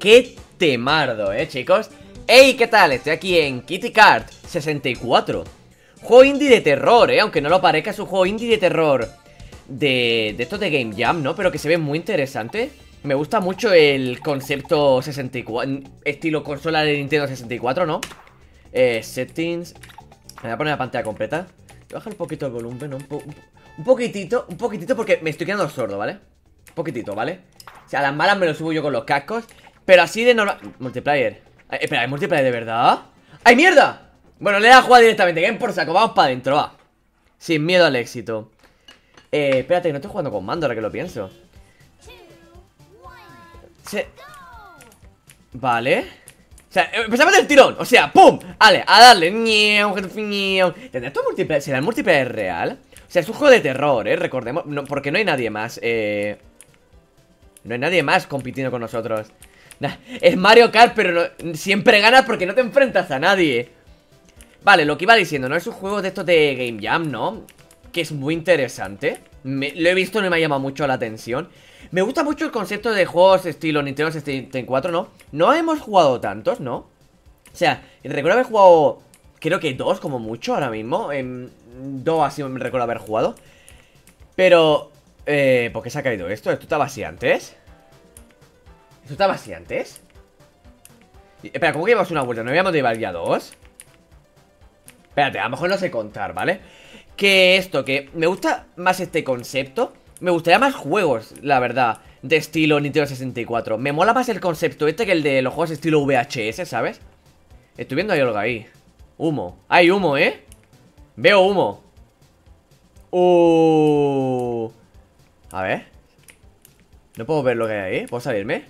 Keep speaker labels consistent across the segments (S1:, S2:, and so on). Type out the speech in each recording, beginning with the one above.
S1: Qué temardo, eh, chicos. ¡Ey, ¿qué tal? Estoy aquí en Kitty Card 64. Juego indie de terror, eh, aunque no lo parezca, es un juego indie de terror. De, de estos de Game Jam, ¿no? Pero que se ve muy interesante. Me gusta mucho el concepto 64, estilo consola de Nintendo 64, ¿no? Eh, settings. Me voy a poner la pantalla completa. Baja un poquito el volumen, ¿no? Un poco... Un poquitito, un poquitito porque me estoy quedando sordo, ¿vale? Un poquitito, ¿vale? O sea, las malas me lo subo yo con los cascos Pero así de normal... Multiplayer eh, Espera, ¿hay multiplayer de verdad? ¡Ay, mierda! Bueno, le da a jugar directamente game por saco, vamos para adentro, va Sin miedo al éxito Eh, espérate, no estoy jugando con mando ahora que lo pienso Vale o sea, eh, empezamos del tirón, o sea, ¡pum! Vale, a darle ¿Será el multiplayer real? O sea, es un juego de terror, ¿eh? Recordemos, porque no hay nadie más, eh... No hay nadie más compitiendo con nosotros. es Mario Kart, pero siempre ganas porque no te enfrentas a nadie. Vale, lo que iba diciendo, ¿no? Es un juego de estos de Game Jam, ¿no? Que es muy interesante. lo he visto, no me ha llamado mucho la atención. Me gusta mucho el concepto de juegos estilo Nintendo 64, ¿no? No hemos jugado tantos, ¿no? O sea, recuerdo haber jugado, creo que dos como mucho ahora mismo. En, no así me recuerdo haber jugado. Pero, eh, ¿por qué se ha caído esto? ¿Esto estaba así antes? ¿Esto estaba así antes? espera, ¿cómo que llevamos una vuelta? ¿No habíamos llevar ya dos? Espérate, a lo mejor no sé contar, ¿vale? Que esto, que me gusta más este concepto Me gustaría más juegos, la verdad De estilo Nintendo 64 Me mola más el concepto este que el de los juegos estilo VHS, ¿sabes? Estoy viendo ahí algo ahí Humo, hay humo, ¿eh? Veo humo. oh. A ver. No puedo ver lo que hay ahí. ¿Puedo salirme?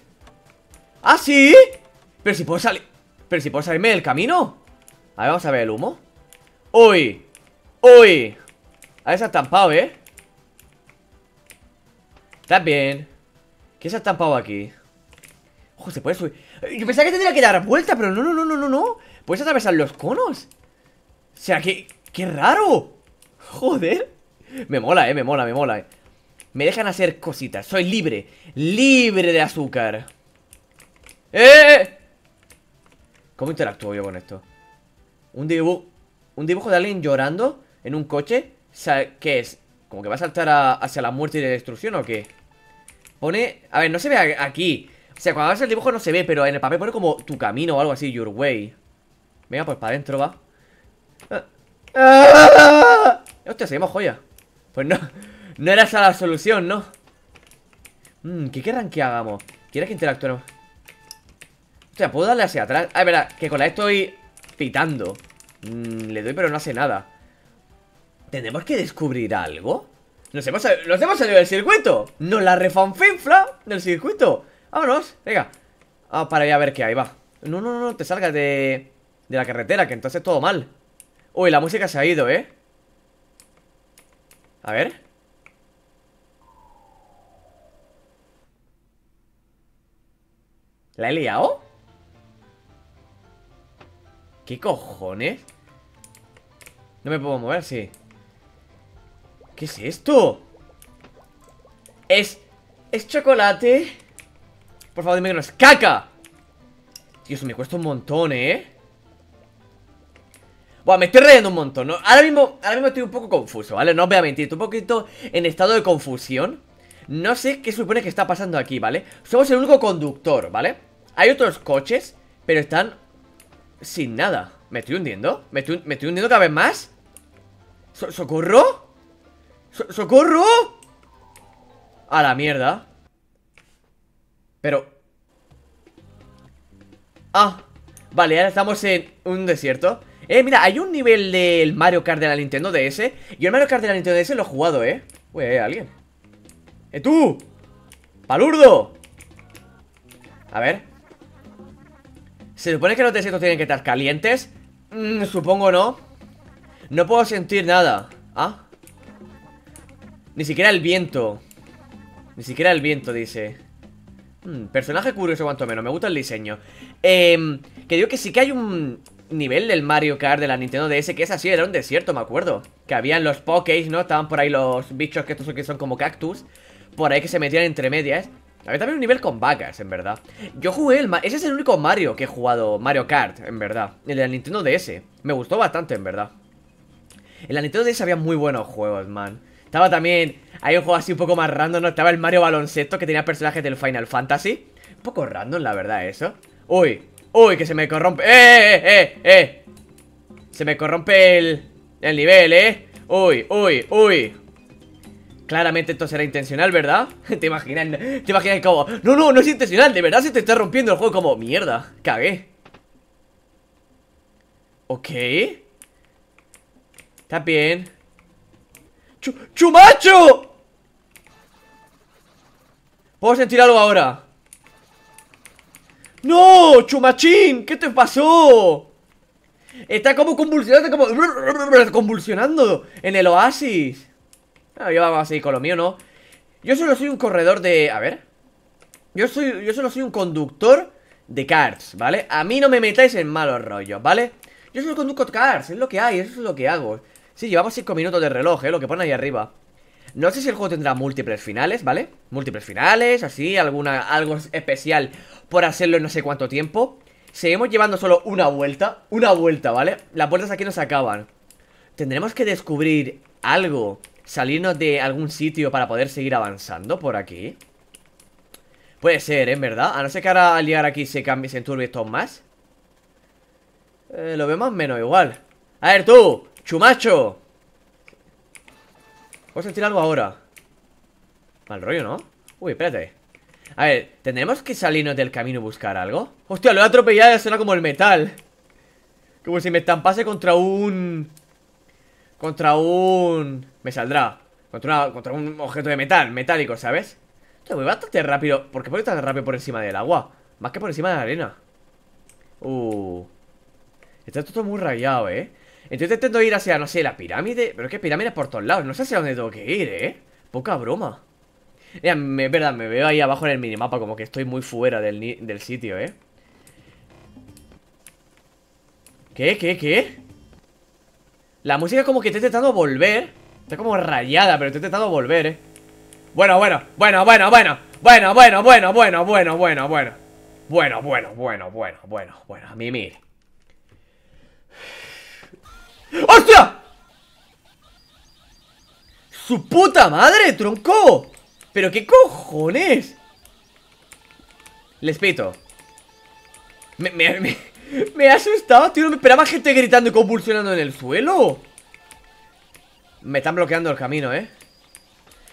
S1: ¡Ah, sí! Pero si puedo salir... Pero si puedo salirme del camino. A ver, vamos a ver el humo. ¡Uy! ¡Uy! A ver, se ha estampado, ¿eh? Está bien. ¿Qué se ha estampado aquí? Ojo, se puede subir. Yo pensaba que tendría que dar vuelta, pero no, no, no, no, no. Puedes atravesar los conos. O sea, que... ¡Qué raro! ¡Joder! Me mola, eh, me mola, me mola eh. Me dejan hacer cositas, soy libre Libre de azúcar ¡Eh, eh, ¡Eh! ¿Cómo interactúo yo con esto? Un dibujo Un dibujo de alguien llorando en un coche ¿Qué es? ¿Como que va a saltar hacia la muerte y la destrucción o qué? Pone... A ver, no se ve aquí O sea, cuando haces el dibujo no se ve Pero en el papel pone como tu camino o algo así Your way Venga, pues para adentro va ah. ¡Ah! Hostia, seguimos joya. Pues no, no era esa la solución, ¿no? Mmm, ¿Qué querrán que hagamos? ¿Quieres que interactuemos? Hostia, ¿puedo darle hacia atrás? Ah, verdad, que con la estoy pitando. Mm, le doy, pero no hace nada. ¿Tenemos que descubrir algo? ¿Nos hemos, ¿Nos hemos salido del circuito? ¡Nos la refanfinfla del circuito! ¡Vámonos! Venga. Ah, para allá a ver qué hay, va. No, no, no, te salgas de, de la carretera, que entonces todo mal. Uy, la música se ha ido, ¿eh? A ver ¿La he liado? ¿Qué cojones? No me puedo mover, sí ¿Qué es esto? Es... ¿Es chocolate? Por favor, dime que no es caca Dios, me cuesta un montón, ¿eh? me estoy rayando un montón, Ahora mismo, ahora mismo estoy un poco confuso, ¿vale? No os voy a mentir, estoy un poquito en estado de confusión No sé qué supone que está pasando aquí, ¿vale? Somos el único conductor, ¿vale? Hay otros coches, pero están sin nada ¿Me estoy hundiendo? ¿Me estoy, hundiendo cada vez más? ¿Socorro? ¿Socorro? A la mierda Pero Ah Vale, ahora estamos en un desierto eh, mira, hay un nivel del Mario Kart de la Nintendo DS. Yo el Mario Kart de la Nintendo DS lo he jugado, ¿eh? Uy, eh, alguien. ¡Eh, tú! ¡Palurdo! A ver. Se supone que los desiertos tienen que estar calientes. Mm, supongo no. No puedo sentir nada. ¿Ah? Ni siquiera el viento. Ni siquiera el viento, dice. un mm, personaje curioso, cuanto menos. Me gusta el diseño. Eh, que digo que sí que hay un nivel del Mario Kart de la Nintendo DS que es así, era un desierto, me acuerdo. Que habían los Pokés, ¿no? Estaban por ahí los bichos que estos son como cactus. Por ahí que se metían entre medias. Había también un nivel con vacas, en verdad. Yo jugué el... Ese es el único Mario que he jugado, Mario Kart, en verdad. El de la Nintendo DS. Me gustó bastante, en verdad. En la Nintendo DS había muy buenos juegos, man. Estaba también... Hay un juego así un poco más random, ¿no? Estaba el Mario Baloncesto que tenía personajes del Final Fantasy. Un poco random, la verdad, eso. Uy, Uy, que se me corrompe eh, ¡Eh, eh, eh, eh! Se me corrompe el, el nivel, eh Uy, uy, uy Claramente esto será intencional, ¿verdad? ¿Te imaginas? ¿Te imaginas como? No, no, no es intencional, de verdad se te está rompiendo el juego como Mierda, cagué Ok Está bien ¡Chumacho! Puedo sentir algo ahora ¡No! ¡Chumachín! ¿Qué te pasó? Está como convulsionando, como... Convulsionando en el oasis. Ah, yo vamos a seguir con lo mío, ¿no? Yo solo soy un corredor de... A ver. Yo, soy, yo solo soy un conductor de cars, ¿vale? A mí no me metáis en malos rollos, ¿vale? Yo solo conduzco cars, es lo que hay, eso es lo que hago. Sí, llevamos 5 minutos de reloj, ¿eh? Lo que pone ahí arriba. No sé si el juego tendrá múltiples finales, ¿vale? Múltiples finales, así, alguna, algo especial por hacerlo en no sé cuánto tiempo Seguimos llevando solo una vuelta Una vuelta, ¿vale? Las puertas aquí no se acaban Tendremos que descubrir algo Salirnos de algún sitio para poder seguir avanzando por aquí Puede ser, ¿eh? ¿en ¿eh? verdad? A no ser que ahora al llegar aquí se cambie, se enturbe esto más eh, Lo vemos menos igual A ver tú, chumacho a sentir algo ahora Mal rollo, ¿no? Uy, espérate A ver, ¿tendremos que salirnos del camino y buscar algo? Hostia, lo he atropellado y suena como el metal Como si me estampase contra un... Contra un... Me saldrá Contra, contra un objeto de metal, metálico, ¿sabes? Hostia, voy bastante rápido ¿Por qué voy tan rápido por encima del agua? Más que por encima de la arena Uh... Está todo muy rayado, ¿eh? Entonces intento ir hacia, no sé, la pirámide Pero es que pirámides por todos lados, no sé hacia dónde tengo que ir, ¿eh? Poca broma Es verdad, me veo ahí abajo en el minimapa Como que estoy muy fuera del, sitio, ¿eh? ¿Qué? ¿Qué? ¿Qué? La música como que está intentando volver Está como rayada, pero estoy intentando volver, ¿eh? Bueno, bueno, bueno, bueno, bueno Bueno, bueno, bueno, bueno, bueno, bueno Bueno, bueno, bueno, bueno, bueno, bueno, bueno mire ¡Su puta madre, tronco! ¿Pero qué cojones? Les pito Me, me, me, ha asustado, tío No me esperaba gente gritando y convulsionando en el suelo Me están bloqueando el camino, eh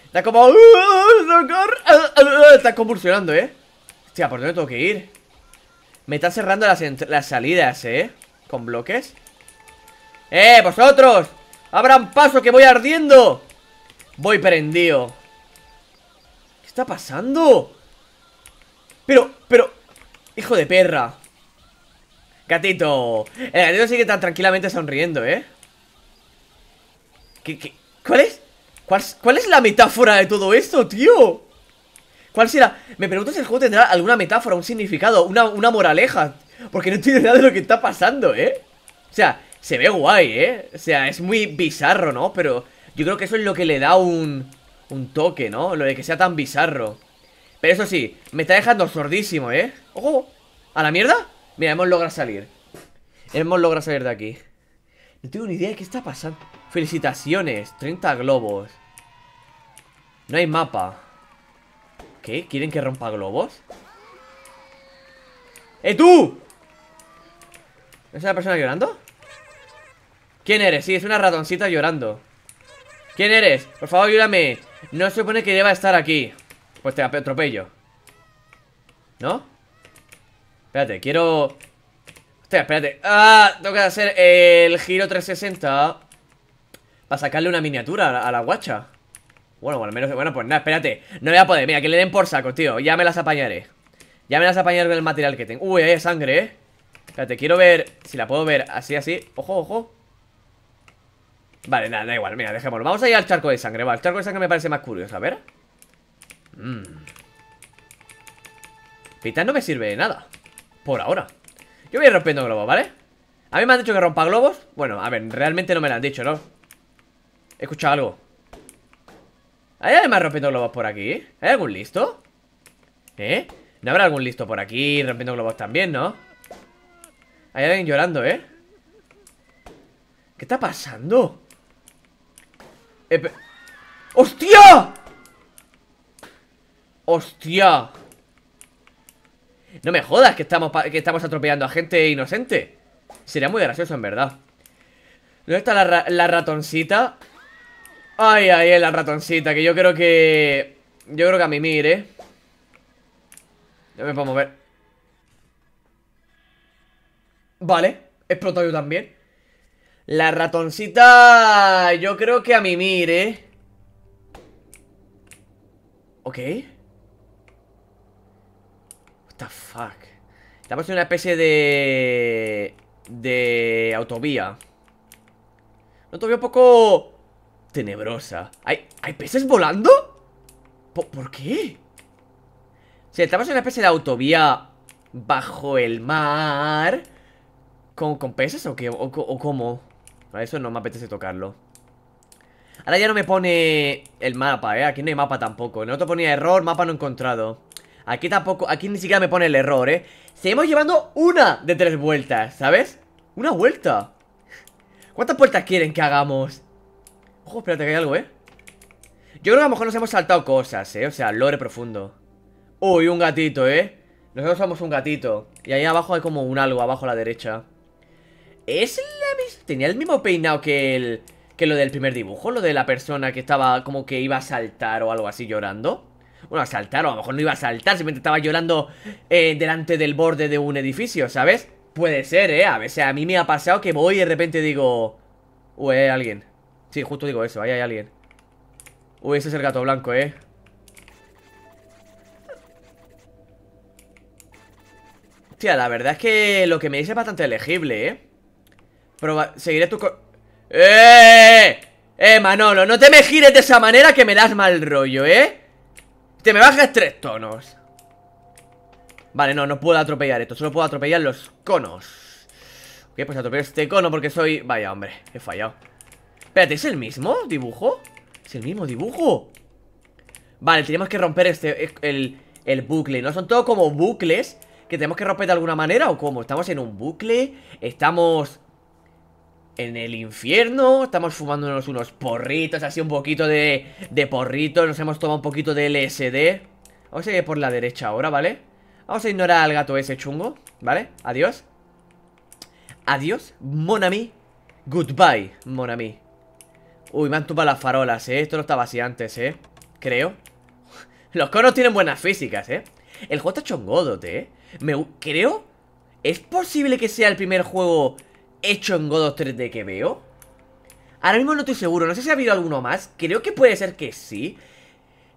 S1: Está como... Uh, Está convulsionando, eh Hostia, ¿por dónde tengo que ir? Me están cerrando las, las salidas, eh Con bloques ¡Eh, vosotros! ¡Abran paso que voy ardiendo! Voy prendido ¿Qué está pasando? Pero, pero Hijo de perra Gatito El gatito sigue tan tranquilamente sonriendo, ¿eh? ¿Qué, qué? ¿Cuál es? ¿Cuál, ¿Cuál es la metáfora de todo esto, tío? ¿Cuál será? Me pregunto si el juego tendrá alguna metáfora, un significado, una, moraleja Porque no entiendo nada de lo que está pasando, ¿eh? O sea, se ve guay, ¿eh? O sea, es muy bizarro, ¿no? Pero yo creo que eso es lo que le da un, un toque, ¿no? Lo de que sea tan bizarro Pero eso sí, me está dejando sordísimo, ¿eh? ¡Ojo! ¿A la mierda? Mira, hemos logrado salir Hemos logrado salir de aquí No tengo ni idea de qué está pasando Felicitaciones, 30 globos No hay mapa ¿Qué? ¿Quieren que rompa globos? ¡Eh, tú! ¿Es una persona llorando? ¿Quién eres? Sí, es una ratoncita llorando ¿Quién eres? Por favor, ayúdame No se supone que deba estar aquí Pues te atropello ¿No? Espérate, quiero... Hostia, espérate Ah, tengo que hacer el giro 360 Para sacarle una miniatura a la, guacha Bueno, al menos... Bueno, pues nada, espérate No voy a poder, mira, que le den por saco, tío Ya me las apañaré Ya me las apañaré con el material que tengo Uy, hay sangre, eh Espérate, quiero ver si la puedo ver así, así Ojo, ojo Vale, nada, da igual, mira, dejémoslo Vamos a ir al charco de sangre, va, el charco de sangre me parece más curioso A ver Mmm Pita no me sirve de nada Por ahora Yo voy a ir rompiendo globos, ¿vale? A mí me han dicho que rompa globos Bueno, a ver, realmente no me lo han dicho, ¿no? He escuchado algo ¿Hay alguien más rompiendo globos por aquí? ¿Hay algún listo? ¿Eh? ¿No habrá algún listo por aquí rompiendo globos también, no? Hay alguien llorando, ¿eh? ¿Qué está pasando? Eh, ¡Hostia! ¡Hostia! No me jodas que estamos, que estamos atropellando a gente inocente Sería muy gracioso, en verdad ¿Dónde está la, ratoncita? Ay, ay, ay, la ratoncita Que yo creo que... Yo creo que a mí mire ¿eh? Yo No me puedo mover Vale, explotado yo también la ratoncita... Yo creo que a mí mire. ¿eh? Ok. What the fuck. Estamos en una especie de... De autovía. Una autovía un poco... Tenebrosa. ¿Hay, ¿hay peces volando? ¿Por, qué? Si, estamos en una especie de autovía bajo el mar. ¿Con, con peces o qué? ¿O, o cómo? A eso no me apetece tocarlo. Ahora ya no me pone el mapa, ¿eh? Aquí no hay mapa tampoco. En te otro ponía error, mapa no encontrado. Aquí tampoco, aquí ni siquiera me pone el error, ¿eh? Seguimos llevando una de tres vueltas, ¿sabes? Una vuelta. ¿Cuántas puertas quieren que hagamos? Ojo, espérate que hay algo, ¿eh? Yo creo que a lo mejor nos hemos saltado cosas, ¿eh? O sea, lore profundo. Uy, un gatito, ¿eh? Nosotros somos un gatito. Y ahí abajo hay como un algo, abajo a la derecha. ¿Es la misma? Tenía el mismo peinado que el... Que lo del primer dibujo, lo de la persona que estaba como que iba a saltar o algo así llorando. Bueno, a saltar, o a lo mejor no iba a saltar, simplemente estaba llorando eh, delante del borde de un edificio, ¿sabes? Puede ser, ¿eh? A veces a mí me ha pasado que voy y de repente digo... Uy, hay alguien. Sí, justo digo eso, ahí hay alguien. Uy, ese es el gato blanco, ¿eh? Hostia, la verdad es que lo que me dice es bastante elegible, ¿eh? Proba seguiré tu... ¡Eh! Eh, Manolo, no te me gires de esa manera que me das mal rollo, ¿eh? Te me bajas tres tonos Vale, no, no puedo atropellar esto Solo puedo atropellar los conos Ok, pues atropello este cono porque soy... Vaya, hombre, he fallado Espérate, ¿es el mismo dibujo? ¿Es el mismo dibujo? Vale, tenemos que romper este... Eh, el, el bucle, ¿no? Son todos como bucles Que tenemos que romper de alguna manera ¿O cómo? ¿Estamos en un bucle? ¿Estamos...? en el infierno, estamos fumándonos unos porritos, así un poquito de, porritos, nos hemos tomado un poquito de LSD. Vamos a ir por la derecha ahora, ¿vale? Vamos a ignorar al gato ese chungo, ¿vale? Adiós. Adiós, Monami. Goodbye, Monami. Uy, me han tumbado las farolas, ¿eh? Esto no estaba así antes, ¿eh? Creo. Los conos tienen buenas físicas, ¿eh? El juego está chongodote, ¿eh? Me... Creo... ¿Es posible que sea el primer juego hecho en Godot 3D que veo. Ahora mismo no estoy seguro, no sé si ha habido alguno más. Creo que puede ser que sí.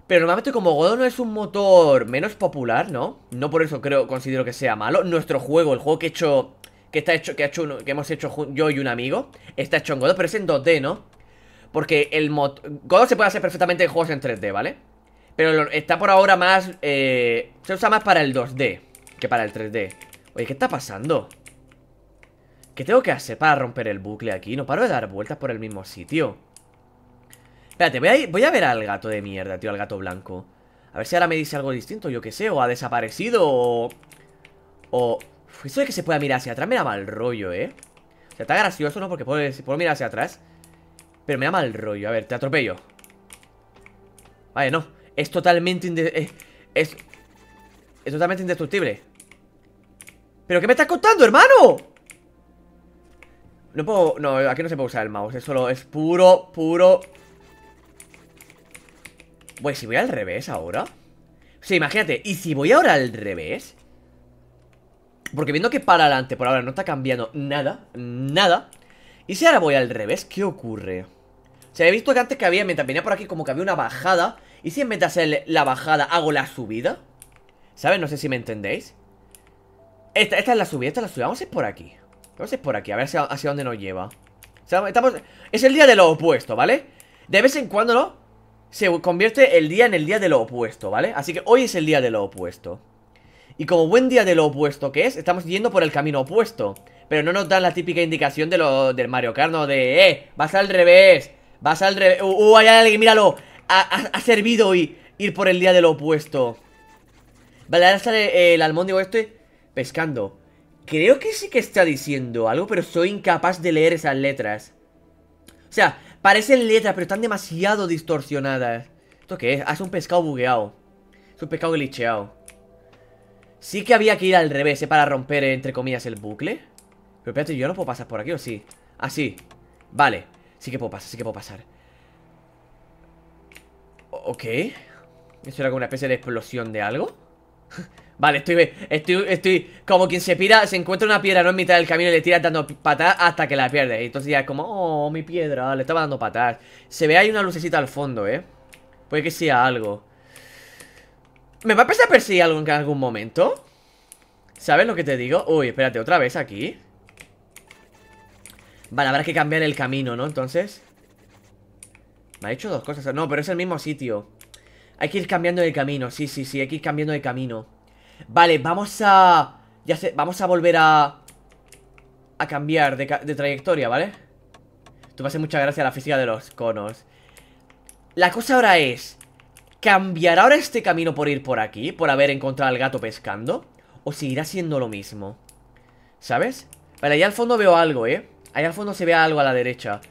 S1: Pero normalmente como Godot no es un motor menos popular, ¿no? No por eso creo, considero que sea malo. Nuestro juego, el juego que he hecho. Que está hecho. Que, ha hecho uno, que hemos hecho yo y un amigo. Está hecho en Godot, pero es en 2D, ¿no? Porque el mod. Godot se puede hacer perfectamente en juegos en 3D, ¿vale? Pero está por ahora más. Eh, se usa más para el 2D que para el 3D. Oye, ¿qué está pasando? ¿Qué tengo que hacer para romper el bucle aquí? No paro de dar vueltas por el mismo sitio Espérate, voy a, ir, voy a ver al gato de mierda, tío, al gato blanco A ver si ahora me dice algo distinto, yo qué sé O ha desaparecido, o... O... Eso de que se pueda mirar hacia atrás me da mal rollo, ¿eh? O sea, está gracioso, ¿no? Porque puedo, mirar hacia atrás Pero me da mal rollo, a ver, te atropello Vale, no Es totalmente es, eh, es... Es totalmente indestructible ¿Pero qué me estás contando, hermano? No puedo... No, aquí no se puede usar el mouse. Es solo... Es puro, puro... Pues si voy al revés ahora... O sea, imagínate. ¿Y si voy ahora al revés? Porque viendo que para adelante por ahora no está cambiando nada. Nada. ¿Y si ahora voy al revés? ¿Qué ocurre? O sea, he visto que antes que había... Mientras venía por aquí como que había una bajada. ¿Y si en vez de hacer la bajada hago la subida? ¿Sabes? No sé si me entendéis. Esta, esta es la subida, esta es la subida. Vamos a ir por aquí. Vamos a ir por aquí, a ver hacia, dónde nos lleva estamos, Es el día de lo opuesto, ¿vale? De vez en cuando, ¿no? Se convierte el día en el día de lo opuesto, ¿vale? Así que hoy es el día de lo opuesto Y como buen día de lo opuesto que es Estamos yendo por el camino opuesto Pero no nos dan la típica indicación de lo, del Mario Kart ¿no? De, eh, vas al revés Vas al revés Uh, uh allá alguien, míralo ha, servido hoy ir por el día de lo opuesto Vale, ahora sale el almóndigo este pescando creo que sí que está diciendo algo, pero soy incapaz de leer esas letras. O sea, parecen letras, pero están demasiado distorsionadas. ¿Esto qué es? Ah, es un pescado bugueado. Es un pescado glitcheado. Sí que había que ir al revés, eh, Para romper, eh, entre comillas, el bucle. Pero espérate, ¿yo no puedo pasar por aquí o sí? Ah, sí. Vale. Sí que puedo pasar, sí que puedo pasar. ok. ¿Eso era como una especie de explosión de algo? Vale, estoy, estoy, como quien se pira, se encuentra una piedra no en mitad del camino y le tira dando patadas hasta que la pierde. Y entonces ya es como, oh, mi piedra, le estaba dando patadas. Se ve ahí una lucecita al fondo, ¿eh? Puede que sea algo. ¿Me va a empezar a perseguir algo en algún momento? ¿Sabes lo que te digo? Uy, espérate, ¿otra vez aquí? Vale, habrá que cambiar el camino, ¿no? Entonces... Me ha hecho dos cosas. No, pero es el mismo sitio. Hay que ir cambiando de camino. Sí, sí, sí, hay que ir cambiando de camino. Vale, vamos a... Ya vamos a volver a... A cambiar de, trayectoria, ¿vale? Tú me muchas mucha gracia la física de los conos. La cosa ahora es... ¿Cambiará ahora este camino por ir por aquí? Por haber encontrado al gato pescando? ¿O seguirá siendo lo mismo? ¿Sabes? Vale, allá al fondo veo algo, ¿eh? Allá al fondo se ve algo a la derecha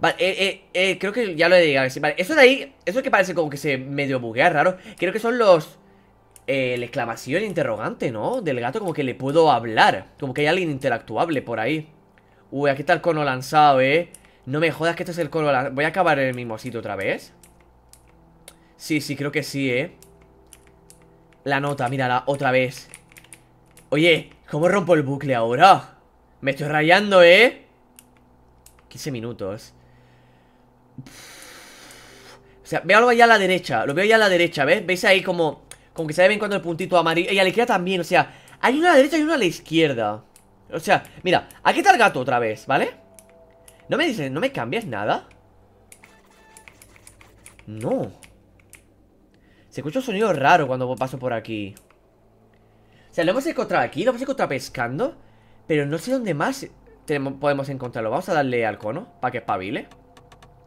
S1: Vale, eh, eh, eh creo que ya lo he llegado Vale, eso de ahí, eso que parece como que se medio buguea, raro Creo que son los eh, la exclamación interrogante, ¿no? Del gato como que le puedo hablar. Como que hay alguien interactuable por ahí. Uy, aquí está el cono lanzado, ¿eh? No me jodas que esto es el cono lanzado. Voy a acabar en el mismo sitio otra vez. Sí, sí, creo que sí, ¿eh? La nota, mírala, otra vez. Oye, ¿cómo rompo el bucle ahora? Me estoy rayando, ¿eh? 15 minutos. O sea, veo algo allá a la derecha. Lo veo allá a la derecha, ¿ves? ¿Veis ahí como aunque se ve bien cuando el puntito amarillo. Y a la izquierda también, o sea, hay una a la derecha y una a la izquierda. O sea, mira, aquí está el gato otra vez, ¿vale? No me dices, no me cambies nada. No. Se escucha un sonido raro cuando paso por aquí. O sea, lo hemos encontrado aquí, lo hemos encontrado pescando. Pero no sé dónde más podemos encontrarlo. Vamos a darle al cono para que espabile.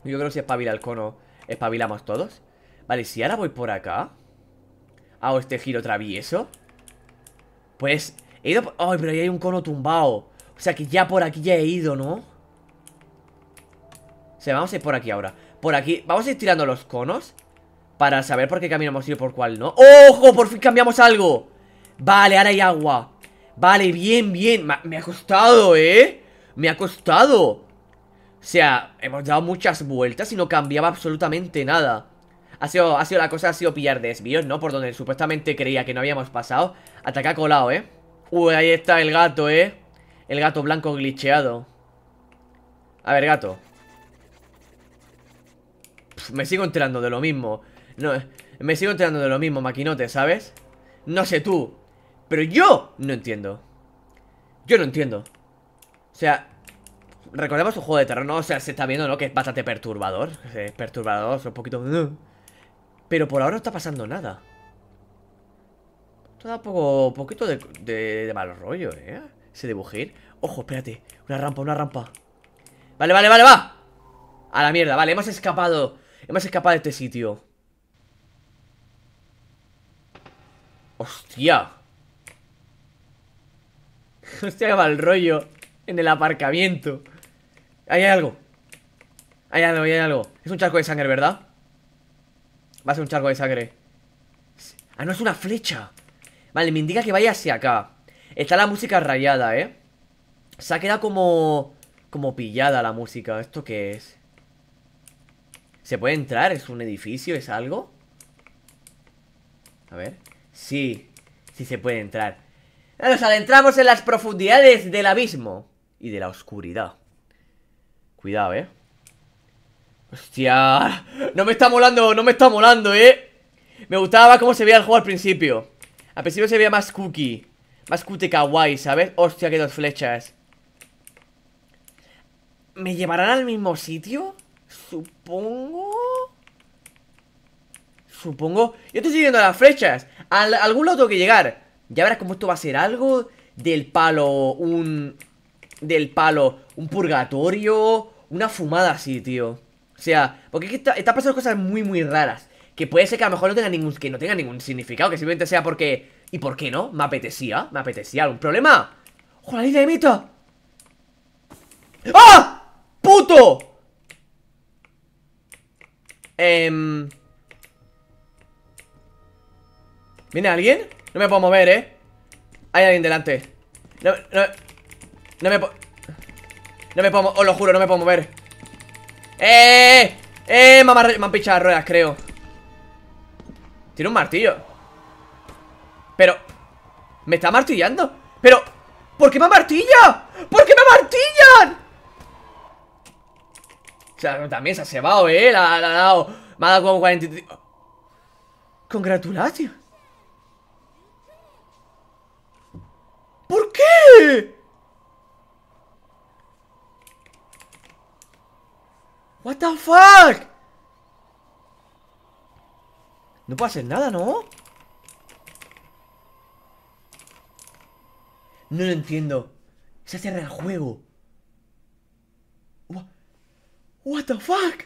S1: Yo creo que si espabila el cono, espabilamos todos. Vale, si ahora voy por acá hago este giro travieso Pues he ido... Ay, pero ahí hay un cono tumbado O sea que ya por aquí ya he ido, ¿no? O sea, vamos a ir por aquí ahora Por aquí, vamos a ir tirando los conos Para saber por qué camino hemos ido por cuál no ¡Ojo! Por fin cambiamos algo Vale, ahora hay agua Vale, bien, bien Me ha costado, ¿eh? Me ha costado O sea, hemos dado muchas vueltas y no cambiaba absolutamente nada ha sido, la cosa, ha sido pillar desvíos, ¿no? Por donde supuestamente creía que no habíamos pasado. Ataca colado, ¿eh? Uy, ahí está el gato, ¿eh? El gato blanco glitcheado. A ver, gato. me sigo enterando de lo mismo. No, me sigo enterando de lo mismo, maquinote, ¿sabes? No sé tú. Pero yo no entiendo. Yo no entiendo. O sea, recordemos un juego de terror, ¿no? O sea, se está viendo, ¿no? Que es bastante perturbador. Es perturbador, es un poquito... Pero por ahora no está pasando nada. Esto da poco, poquito de, mal rollo, ¿eh? Ese dibujir. Ojo, espérate. Una rampa, una rampa. Vale, vale, vale, va. A la mierda, vale, hemos escapado. Hemos escapado de este sitio. Hostia. Hostia, que mal rollo. En el aparcamiento. Ahí hay algo. Ahí hay algo, ahí hay algo. Es un charco de sangre, ¿verdad? Va a ser un charco de sangre. Ah, no, es una flecha. Vale, me indica que vaya hacia acá. Está la música rayada, ¿eh? Se ha quedado como... Como pillada la música. ¿Esto qué es? ¿Se puede entrar? ¿Es un edificio? ¿Es algo? A ver. Sí. Sí se puede entrar. Ah, nos adentramos en las profundidades del abismo. Y de la oscuridad. Cuidado, ¿eh? Hostia, no me está molando, no me está molando, eh Me gustaba cómo se veía el juego al principio Al principio se veía más cookie Más cute kawaii, ¿sabes? Hostia, que dos flechas ¿Me llevarán al mismo sitio? Supongo Supongo Yo estoy siguiendo las flechas algún lado tengo que llegar Ya verás cómo esto va a ser algo Del palo, un... Del palo, un purgatorio Una fumada así, tío o sea, porque aquí está, pasando cosas muy, muy raras. Que puede ser que a lo mejor no tenga ningún, que no tenga ningún significado, que simplemente sea porque... ¿Y por qué no? Me apetecía, me apetecía. ¿Algún problema? ¡Ojo, la de ¡Ah! ¡Puto! Eh... ¿Viene alguien? No me puedo mover, ¿eh? Hay alguien delante No, no, no me puedo... No me puedo... Os lo juro, no me puedo mover ¡Eh! ¡Eh! Me han pichado las ruedas, creo Tiene un martillo Pero... ¿Me está martillando? Pero... ¿Por qué me martilla? ¿Por qué me martillan? O sea, también se ha cebado, ¿eh? La, ha dado... Me ha dado como 43... qué? ¿Por qué? What the fuck? No puedo hacer nada, ¿no? No lo entiendo. Se cierra el juego. What the fuck?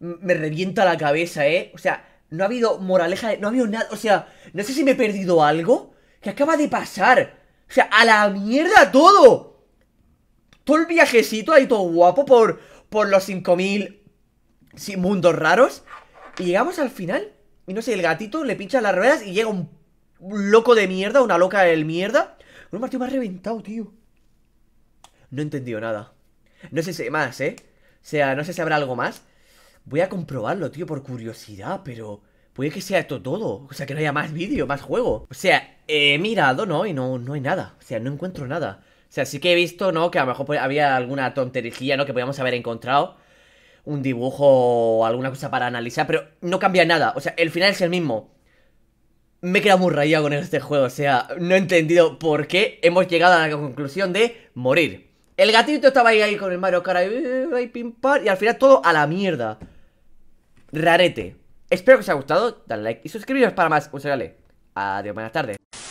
S1: Me revienta la cabeza, ¿eh? O sea, no ha habido moraleja, no ha habido nada. O sea, no sé si me he perdido algo. Que acaba de pasar. O sea, a la mierda todo. Todo el viajecito ahí todo guapo por, por los 5000 mundos raros. Y llegamos al final. Y no sé, el gatito le pincha las ruedas y llega un loco de mierda, una loca del mierda. Un martillo más reventado, tío. No he entendido nada. No sé si más, ¿eh? O sea, no sé si habrá algo más. Voy a comprobarlo, tío, por curiosidad, pero... Puede que sea esto todo. O sea, que no haya más vídeo, más juego. O sea, he mirado, ¿no? Y no, no hay nada. O sea, no encuentro nada. O sea, sí que he visto, ¿no? Que a lo mejor pues, había alguna tontería, ¿no? Que podíamos haber encontrado. Un dibujo o alguna cosa para analizar, pero no cambia nada. O sea, el final es el mismo. Me he quedado muy rayado con este juego, o sea, no he entendido por qué hemos llegado a la conclusión de morir. El gatito estaba ahí, ahí con el Mario cara y pimpar y al final todo a la mierda. Rarete. Espero que os haya gustado, dale like y suscribiros para más. Un saludo. Adiós, buenas tardes.